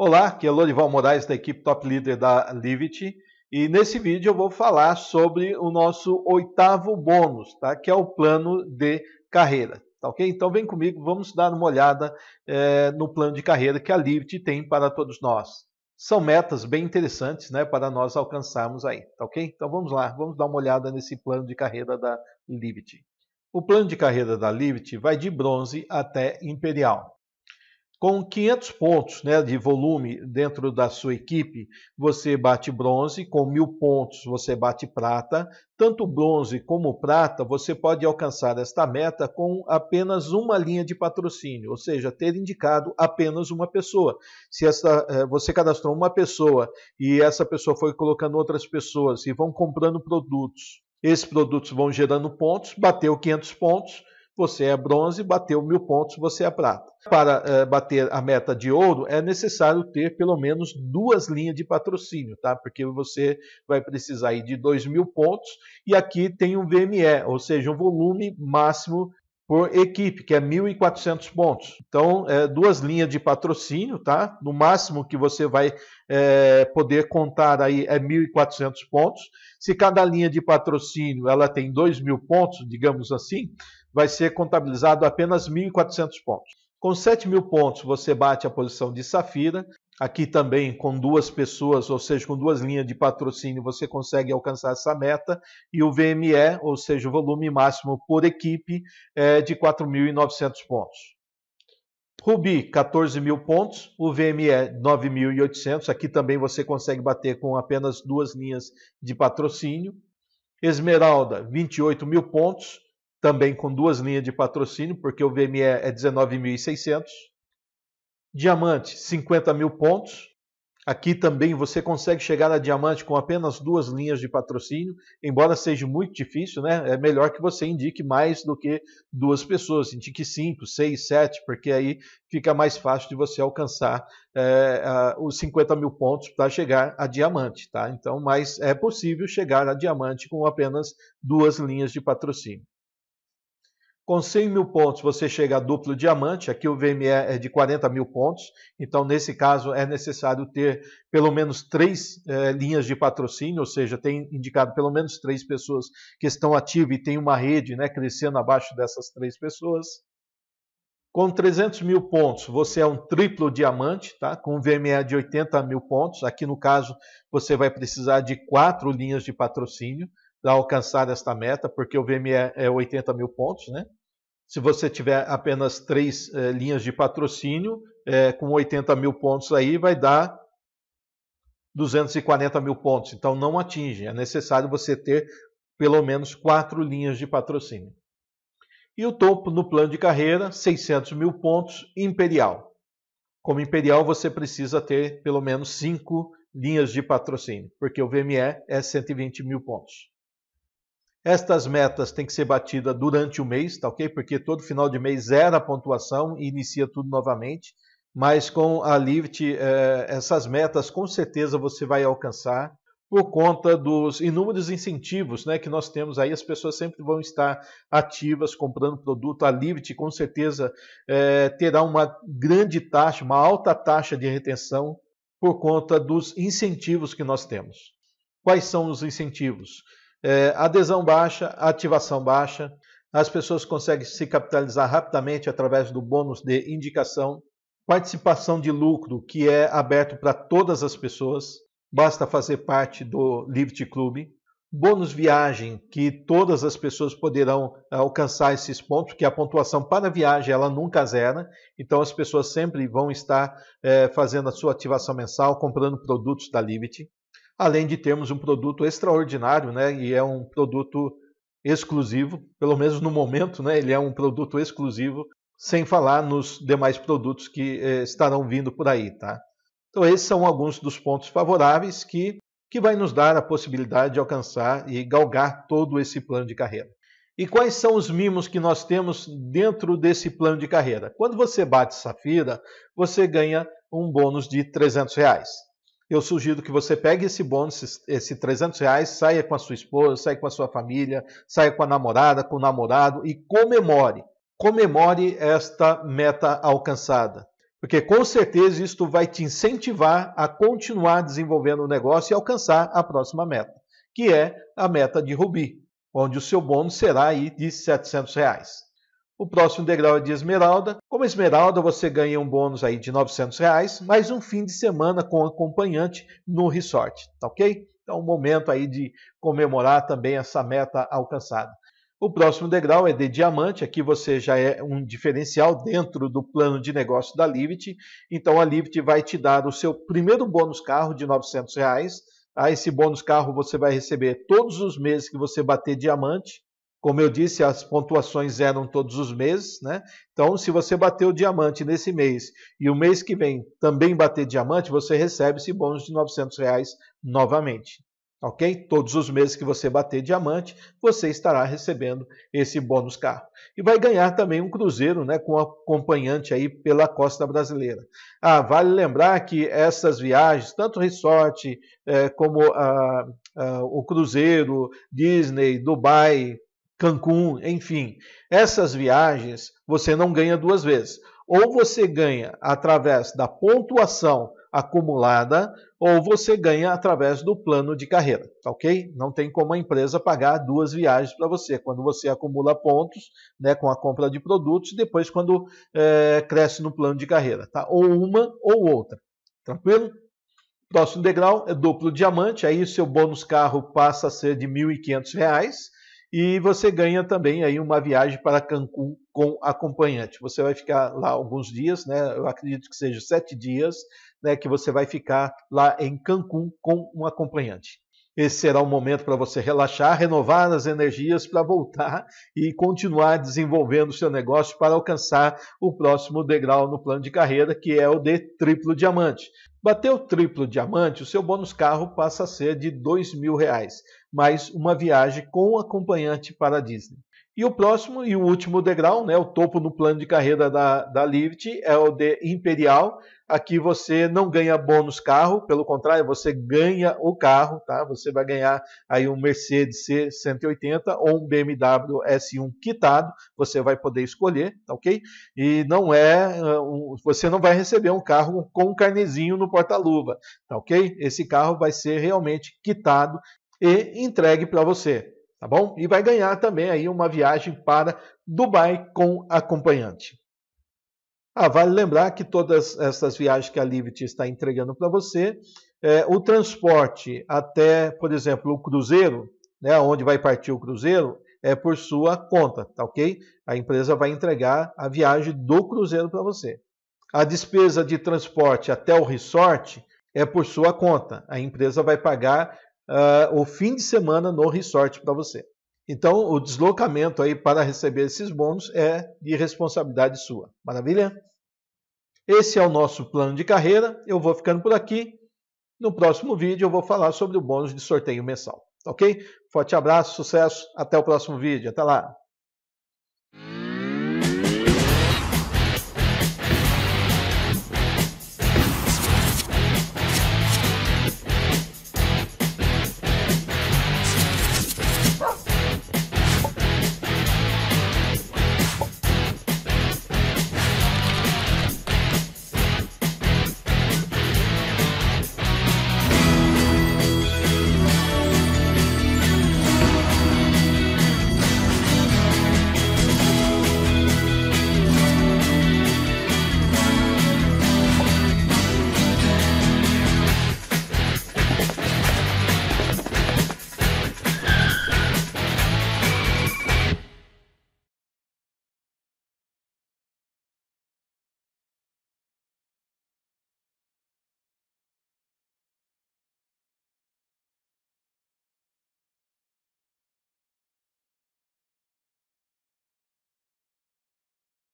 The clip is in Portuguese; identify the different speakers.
Speaker 1: Olá, aqui é Lorival Moraes da equipe Top Leader da Livity e nesse vídeo eu vou falar sobre o nosso oitavo bônus, tá? que é o plano de carreira. Tá ok? Então vem comigo, vamos dar uma olhada é, no plano de carreira que a Livity tem para todos nós. São metas bem interessantes né, para nós alcançarmos aí, tá ok? Então vamos lá, vamos dar uma olhada nesse plano de carreira da Livity. O plano de carreira da Livity vai de bronze até imperial com 500 pontos né, de volume dentro da sua equipe, você bate bronze, com mil pontos você bate prata. Tanto bronze como prata, você pode alcançar esta meta com apenas uma linha de patrocínio, ou seja, ter indicado apenas uma pessoa. Se essa, eh, você cadastrou uma pessoa e essa pessoa foi colocando outras pessoas e vão comprando produtos, esses produtos vão gerando pontos, bateu 500 pontos, você é bronze, bateu mil pontos, você é prata. Para é, bater a meta de ouro, é necessário ter pelo menos duas linhas de patrocínio, tá? Porque você vai precisar aí de dois mil pontos e aqui tem um VME, ou seja, um volume máximo por equipe, que é 1.400 pontos. Então, é, duas linhas de patrocínio, tá? No máximo que você vai é, poder contar aí é 1.400 pontos. Se cada linha de patrocínio ela tem 2.000 pontos, digamos assim, vai ser contabilizado apenas 1.400 pontos. Com 7.000 pontos, você bate a posição de Safira. Aqui também, com duas pessoas, ou seja, com duas linhas de patrocínio, você consegue alcançar essa meta. E o VME, ou seja, o volume máximo por equipe, é de 4.900 pontos. Rubi, 14.000 pontos. O VME, 9.800. Aqui também você consegue bater com apenas duas linhas de patrocínio. Esmeralda, 28 mil pontos também com duas linhas de patrocínio, porque o VME é 19.600. Diamante, 50 mil pontos. Aqui também você consegue chegar a diamante com apenas duas linhas de patrocínio, embora seja muito difícil, né? É melhor que você indique mais do que duas pessoas, indique cinco, seis, sete, porque aí fica mais fácil de você alcançar é, a, os 50 mil pontos para chegar a diamante, tá? Então, mas é possível chegar a diamante com apenas duas linhas de patrocínio. Com 100 mil pontos você chega a duplo diamante, aqui o VME é de 40 mil pontos, então nesse caso é necessário ter pelo menos três eh, linhas de patrocínio, ou seja, tem indicado pelo menos três pessoas que estão ativas e tem uma rede né, crescendo abaixo dessas três pessoas. Com 300 mil pontos, você é um triplo diamante, tá? com um VME de 80 mil pontos. Aqui no caso, você vai precisar de quatro linhas de patrocínio para alcançar esta meta, porque o VME é 80 mil pontos, né? Se você tiver apenas três é, linhas de patrocínio, é, com 80 mil pontos aí, vai dar 240 mil pontos. Então não atinge. É necessário você ter pelo menos quatro linhas de patrocínio. E o topo no plano de carreira, 600 mil pontos, imperial. Como imperial, você precisa ter pelo menos cinco linhas de patrocínio, porque o VME é 120 mil pontos. Estas metas têm que ser batidas durante o mês, tá ok? Porque todo final de mês zera a pontuação e inicia tudo novamente. Mas com a Lift, eh, essas metas com certeza você vai alcançar por conta dos inúmeros incentivos né, que nós temos aí. As pessoas sempre vão estar ativas comprando produto. A Lift com certeza eh, terá uma grande taxa, uma alta taxa de retenção por conta dos incentivos que nós temos. Quais são os incentivos? É, adesão baixa, ativação baixa. As pessoas conseguem se capitalizar rapidamente através do bônus de indicação. Participação de lucro, que é aberto para todas as pessoas. Basta fazer parte do Liberty Club. Bônus viagem, que todas as pessoas poderão é, alcançar esses pontos, que a pontuação para viagem ela nunca zera, então as pessoas sempre vão estar é, fazendo a sua ativação mensal, comprando produtos da Liberty além de termos um produto extraordinário, né? E é um produto exclusivo, pelo menos no momento, né? Ele é um produto exclusivo, sem falar nos demais produtos que eh, estarão vindo por aí, tá? Então esses são alguns dos pontos favoráveis que que vai nos dar a possibilidade de alcançar e galgar todo esse plano de carreira. E quais são os mimos que nós temos dentro desse plano de carreira? Quando você bate Safira, você ganha um bônus de 300 reais eu sugiro que você pegue esse bônus, esse 300 reais, saia com a sua esposa, saia com a sua família, saia com a namorada, com o namorado e comemore. Comemore esta meta alcançada. Porque com certeza isto vai te incentivar a continuar desenvolvendo o negócio e alcançar a próxima meta, que é a meta de Rubi, onde o seu bônus será aí de 700 reais. O próximo degrau é de esmeralda. Como esmeralda, você ganha um bônus aí de 900 reais, mais um fim de semana com acompanhante no resort, tá ok? Então, um momento aí de comemorar também essa meta alcançada. O próximo degrau é de diamante, aqui você já é um diferencial dentro do plano de negócio da Livit. Então a Livit vai te dar o seu primeiro bônus carro de 900 reais. Tá? Esse bônus carro você vai receber todos os meses que você bater diamante. Como eu disse, as pontuações eram todos os meses, né? Então, se você bater o diamante nesse mês e o mês que vem também bater diamante, você recebe esse bônus de R$ 900 reais novamente. Ok? Todos os meses que você bater diamante, você estará recebendo esse bônus carro. E vai ganhar também um cruzeiro né, com acompanhante aí pela costa brasileira. Ah, vale lembrar que essas viagens, tanto resort eh, como ah, ah, o cruzeiro, Disney, Dubai, Cancún, enfim. Essas viagens você não ganha duas vezes. Ou você ganha através da pontuação acumulada, ou você ganha através do plano de carreira, tá ok? Não tem como a empresa pagar duas viagens para você. Quando você acumula pontos né, com a compra de produtos, e depois quando é, cresce no plano de carreira, tá? Ou uma ou outra, tranquilo? Próximo degrau é duplo diamante, aí o seu bônus carro passa a ser de R$ 1.500 e você ganha também aí uma viagem para Cancún com acompanhante. Você vai ficar lá alguns dias, né? Eu acredito que seja sete dias, né? Que você vai ficar lá em Cancún com um acompanhante. Esse será um momento para você relaxar, renovar as energias para voltar e continuar desenvolvendo o seu negócio para alcançar o próximo degrau no plano de carreira, que é o de triplo diamante. Bateu triplo diamante, o seu bônus carro passa a ser de R$ 2.000, mais uma viagem com acompanhante para a Disney. E o próximo e o último degrau, né, o topo no plano de carreira da, da Liberty, é o de Imperial. Aqui você não ganha bônus carro, pelo contrário, você ganha o carro, tá? Você vai ganhar aí um Mercedes C180 ou um BMW S1 quitado, você vai poder escolher, tá ok? E não é, uh, você não vai receber um carro com um carnezinho no porta-luva, tá ok? Esse carro vai ser realmente quitado e entregue para você, tá bom? E vai ganhar também aí uma viagem para Dubai com acompanhante. Ah, vale lembrar que todas essas viagens que a Livit está entregando para você, é, o transporte até, por exemplo, o cruzeiro, né, onde vai partir o cruzeiro, é por sua conta, tá ok? A empresa vai entregar a viagem do cruzeiro para você. A despesa de transporte até o resort é por sua conta. A empresa vai pagar uh, o fim de semana no resort para você. Então, o deslocamento aí para receber esses bônus é de responsabilidade sua. Maravilha? Esse é o nosso plano de carreira. Eu vou ficando por aqui. No próximo vídeo eu vou falar sobre o bônus de sorteio mensal. Ok? Forte abraço, sucesso. Até o próximo vídeo. Até lá.